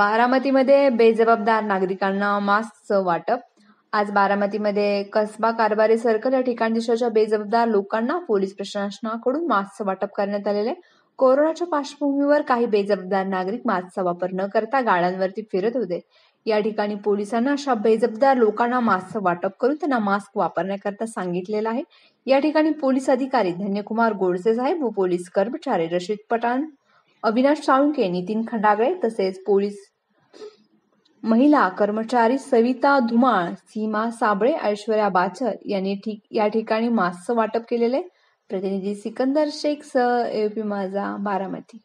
बारामतीमध्ये बेजबाबदार नागरिकांना मास्कचं वाटप आज बारामतीमध्ये कसबा कारभारी सर्कल या ठिकाणी देशाच्या बेजबाबदार लोकांना पोलीस प्रशासनाकडून मास्कचं वाटप करण्यात आलेलं आहे कोरोनाच्या पार्श्वभूमीवर काही बेजबाबदार नागरिक मास्कचा वापर न करता गाड्यांवरती फिरत होते या ठिकाणी पोलिसांना अशा बेजबदार लोकांना मास्कचं वाटप करून त्यांना मास्क वापरण्याकरता सांगितलेलं आहे या ठिकाणी पोलीस अधिकारी धन्यकुमार गोडसे साहेब व पोलीस कर्मचारी रशीद पठाण अविनाश साळुंके नितीन खंडागळे तसेच पोलीस महिला कर्मचारी सविता धुमाळ सीमा साबळे ऐश्वर्या बाचर यांनी ठीक या ठिकाणी मास्क वाटप केलेले प्रतिनिधी सिकंदर शेख स एपी माझा बारामती